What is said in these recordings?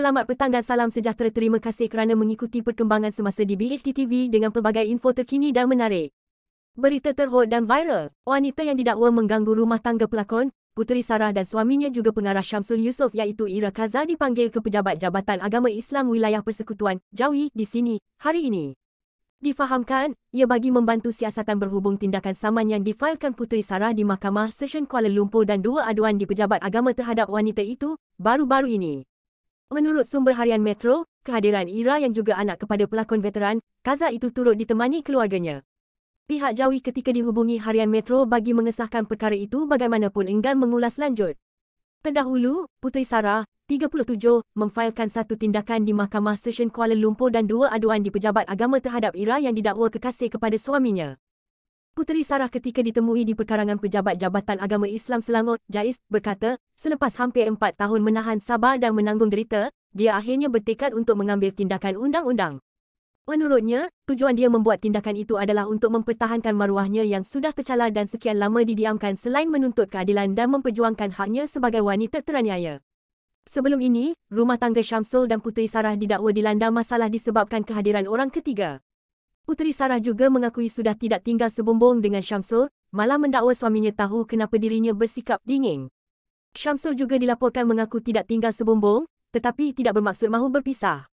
Selamat petang dan salam sejahtera. Terima kasih kerana mengikuti perkembangan semasa di BLT TV dengan pelbagai info terkini dan menarik. Berita terhot dan viral, wanita yang didakwa mengganggu rumah tangga pelakon, puteri Sarah dan suaminya juga pengarah Syamsul Yusof iaitu Ira Kaza dipanggil ke Pejabat Jabatan Agama Islam Wilayah Persekutuan, Jawi, di sini, hari ini. Difahamkan, ia bagi membantu siasatan berhubung tindakan saman yang difailkan Puteri Sarah di Mahkamah Session Kuala Lumpur dan dua aduan di Pejabat Agama terhadap wanita itu, baru-baru ini. Menurut sumber harian Metro, kehadiran Ira yang juga anak kepada pelakon veteran, Kaza itu turut ditemani keluarganya. Pihak Jawi ketika dihubungi harian Metro bagi mengesahkan perkara itu bagaimanapun enggan mengulas lanjut. Terdahulu, Puteri Sarah, 37, memfailkan satu tindakan di Mahkamah Session Kuala Lumpur dan dua aduan di Pejabat Agama terhadap Ira yang didakwa kekasih kepada suaminya. Puteri Sarah ketika ditemui di perkarangan pejabat Jabatan Agama Islam Selangor, Jais, berkata, selepas hampir empat tahun menahan sabar dan menanggung derita, dia akhirnya bertekad untuk mengambil tindakan undang-undang. Menurutnya, tujuan dia membuat tindakan itu adalah untuk mempertahankan maruahnya yang sudah tercalar dan sekian lama didiamkan selain menuntut keadilan dan memperjuangkan haknya sebagai wanita teraniaya. Sebelum ini, rumah tangga Syamsul dan Puteri Sarah didakwa dilanda masalah disebabkan kehadiran orang ketiga. Puteri Sarah juga mengakui sudah tidak tinggal sebumbung dengan Syamsul, malah mendakwa suaminya tahu kenapa dirinya bersikap dingin. Syamsul juga dilaporkan mengaku tidak tinggal sebumbung, tetapi tidak bermaksud mahu berpisah.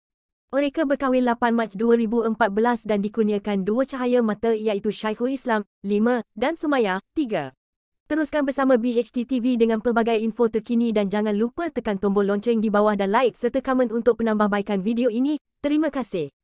Mereka berkahwin 8 Mac 2014 dan dikurniakan dua cahaya mata iaitu Syaihul Islam, 5, dan Sumaya, 3. Teruskan bersama BHTTV dengan pelbagai info terkini dan jangan lupa tekan tombol lonceng di bawah dan like serta komen untuk penambahbaikan video ini. Terima kasih.